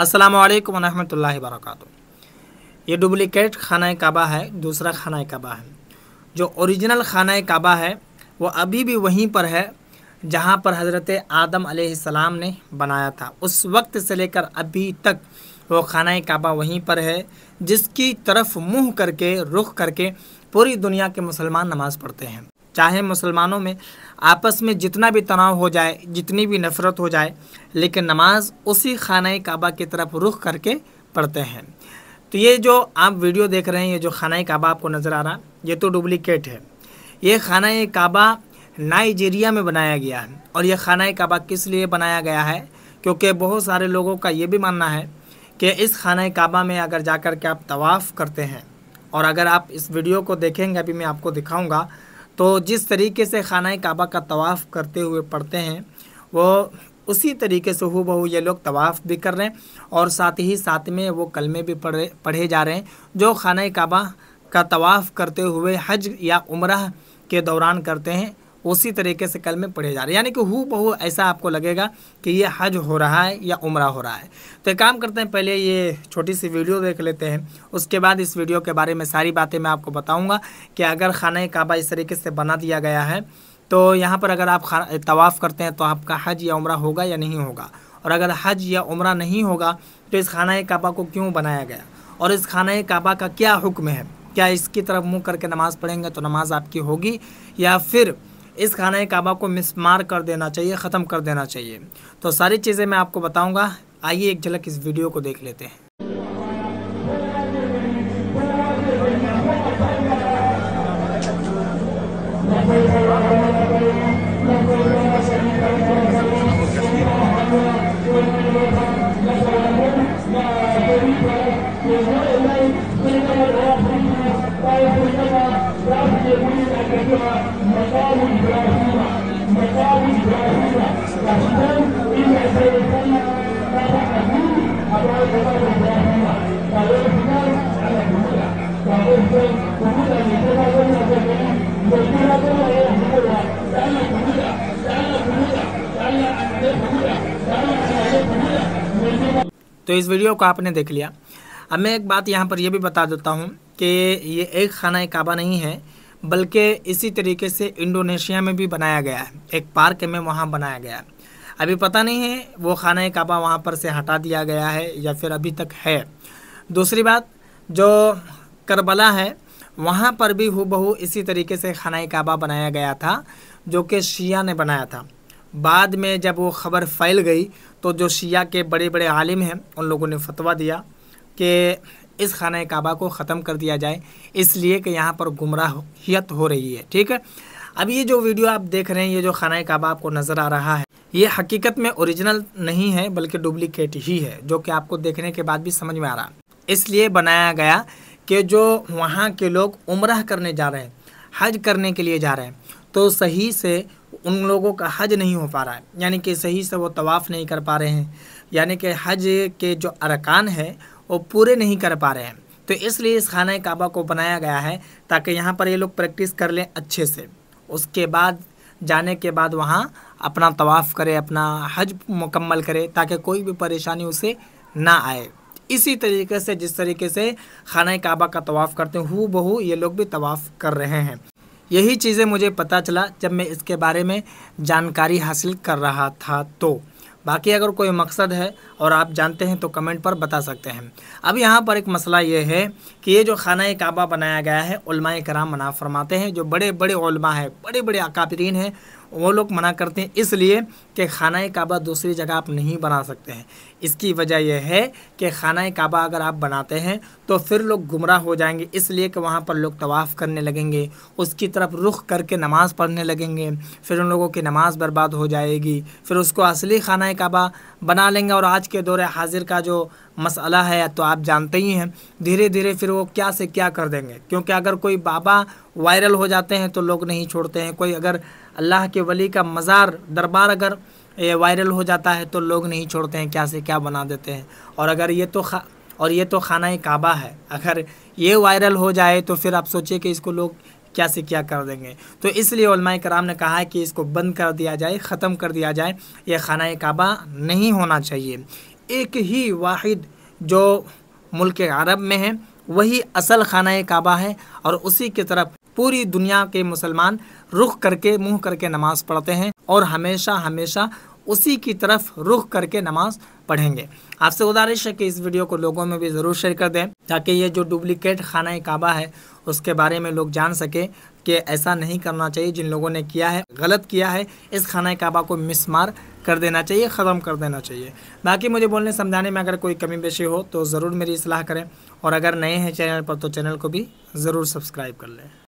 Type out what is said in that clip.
अस्सलाम वालेकुम रहमतुल्लाहि वरकत ये डुप्लिकेट खाना काबा है दूसरा खाना काबा है जो ओरिजिनल खाना काबा है वो अभी भी वहीं पर है जहाँ पर हज़रत आदम सलाम ने बनाया था उस वक्त से लेकर अभी तक वो खाना काबा वहीं पर है जिसकी तरफ मुंह करके रुख करके पूरी दुनिया के मुसलमान नमाज़ पढ़ते हैं चाहे मुसलमानों में आपस में जितना भी तनाव हो जाए जितनी भी नफ़रत हो जाए लेकिन नमाज उसी खाना काबा की तरफ रुख करके पढ़ते हैं तो ये जो आप वीडियो देख रहे हैं ये जो खाना काबा आपको नज़र आ रहा तो है ये तो डुप्लिकेट है ये खाना काबा नाइजीरिया में बनाया गया है और यह खाना काबा किस लिए बनाया गया है क्योंकि बहुत सारे लोगों का ये भी मानना है कि इस खाना काबा में अगर जाकर के आप तवाफ़ करते हैं और अगर आप इस वीडियो को देखेंगे अभी मैं आपको दिखाऊंगा तो जिस तरीके से खाना काबा का तवाफ़ करते हुए पढ़ते हैं वो उसी तरीके से हु बहू ये लोग तवाफ़ भी कर रहे हैं और साथ ही साथ में वो कलमे भी पढ़े पढ़े जा रहे हैं जो खाना काबा का तवाफ़ करते हुए हज या उम्र के दौरान करते हैं उसी तरीके से कल में पढ़े जा रहे हैं यानी कि हु बहु ऐसा आपको लगेगा कि ये हज हो रहा है या उम्र हो रहा है तो एक काम करते हैं पहले ये छोटी सी वीडियो देख लेते हैं उसके बाद इस वीडियो के बारे में सारी बातें मैं आपको बताऊँगा कि अगर खाना काबा इस तरीके से बना दिया गया है तो यहाँ पर अगर आप तवाफ़ करते हैं तो आपका हज या उम्र होगा या नहीं होगा और अगर हज या उम्र नहीं होगा तो इस खाना काबा को क्यों बनाया गया और इस खाना काबा का क्या हुक्म है क्या इसकी तरफ मुंह करके नमाज़ पढ़ेंगे तो नमाज़ आपकी होगी या फिर इस खाना काबा को मिसमार कर देना चाहिए ख़त्म कर देना चाहिए तो सारी चीज़ें मैं आपको बताऊँगा आइए एक झलक इस वीडियो को देख लेते हैं तो इस वीडियो को आपने देख लिया अब मैं एक बात यहाँ पर यह भी बता देता हूँ कि ये एक खाना काबा नहीं है बल्कि इसी तरीके से इंडोनेशिया में भी बनाया गया है एक पार्क में वहाँ बनाया गया है अभी पता नहीं है वो खाना काबा वहाँ पर से हटा दिया गया है या फिर अभी तक है दूसरी बात जो करबला है वहाँ पर भी हु इसी तरीके से खाना काबा बनाया गया था जो कि शिया ने बनाया था बाद में जब वो ख़बर फैल गई तो जो शिया के बड़े बड़े आलिम हैं उन लोगों ने फतवा दिया कि इस खाना काबा को ख़त्म कर दिया जाए इसलिए कि यहाँ पर गुमराहियत हो रही है ठीक है अब ये जो वीडियो आप देख रहे हैं ये जो खाना काबा आपको नज़र आ रहा है ये हकीकत में ओरिजिनल नहीं है बल्कि डुप्लिकेट ही है जो कि आपको देखने के बाद भी समझ में आ रहा इसलिए बनाया गया कि जो वहाँ के लोग उम्र करने जा रहे हैं हज करने के लिए जा रहे हैं तो सही से उन लोगों का हज नहीं हो पा रहा है यानी कि सही से वो तवाफ़ नहीं कर पा रहे हैं यानी कि हज के जो अरकान है वो पूरे नहीं कर पा रहे हैं तो इसलिए इस खाना काबा को बनाया गया है ताकि यहाँ पर ये लोग प्रैक्टिस कर लें अच्छे से उसके बाद जाने के बाद वहाँ अपना तवाफ़ करें अपना हज मुकम्मल करें ताकि कोई भी परेशानी उसे ना आए इसी तरीके से जिस तरीके से खाना काबा का तवाफ़ करते हैं हु बहू ये लोग भी तवाफ़ कर रहे हैं यही चीज़ें मुझे पता चला जब मैं इसके बारे में जानकारी हासिल कर रहा था तो बाकी अगर कोई मकसद है और आप जानते हैं तो कमेंट पर बता सकते हैं अब यहाँ पर एक मसला ये है कि ये जो खाना काबा बनाया गया है उलमा कराम मना फरमाते हैं जो बड़े बड़े उलमा हैं बड़े बड़े अकाबरीन हैं वो लोग मना करते हैं इसलिए कि खाना काबा दूसरी जगह आप नहीं बना सकते हैं इसकी वजह यह है कि खाना काबा अगर आप बनाते हैं तो फिर लोग गुमराह हो जाएंगे इसलिए कि वहाँ पर लोग तवाफ़ करने लगेंगे उसकी तरफ रुख करके नमाज़ पढ़ने लगेंगे फिर उन लोगों की नमाज़ बर्बाद हो जाएगी फिर उसको असली खाना काबा बना लेंगे और आज के दौर हाजिर का जो मसला है तो आप जानते ही हैं धीरे धीरे फिर वो क्या से क्या कर देंगे क्योंकि अगर कोई बाबा वायरल हो जाते हैं तो लोग नहीं छोड़ते हैं कोई अगर अल्लाह के वली का मज़ार दरबार अगर ये वायरल हो जाता है तो लोग नहीं छोड़ते हैं क्या से क्या बना देते हैं और अगर ये तो खा और ये तो खाना काबा है अगर ये वायरल हो जाए तो फिर आप सोचिए कि इसको लोग क्या से क्या कर देंगे तो इसलिए कराम ने कहा है कि इसको बंद कर दिया जाए ख़त्म कर दिया जाए यह खाना काबा नहीं होना चाहिए एक ही वाहिद जो मुल्क अरब में है वही असल खाना काबा है और उसी की तरफ पूरी दुनिया के मुसलमान रुख करके मुंह करके नमाज पढ़ते हैं और हमेशा हमेशा उसी की तरफ रुख करके नमाज पढ़ेंगे आपसे गुजारिश है कि इस वीडियो को लोगों में भी ज़रूर शेयर कर दें ताकि ये जो डुप्लिकेट खाना काबा है उसके बारे में लोग जान सकें कि ऐसा नहीं करना चाहिए जिन लोगों ने किया है गलत किया है इस खाना काबा को मिसमार कर देना चाहिए ख़त्म कर देना चाहिए बाकी मुझे बोलने समझाने में अगर कोई कमी बेशी हो तो ज़रूर मेरी सलाह करें और अगर नए हैं चैनल पर तो चैनल को भी ज़रूर सब्सक्राइब कर लें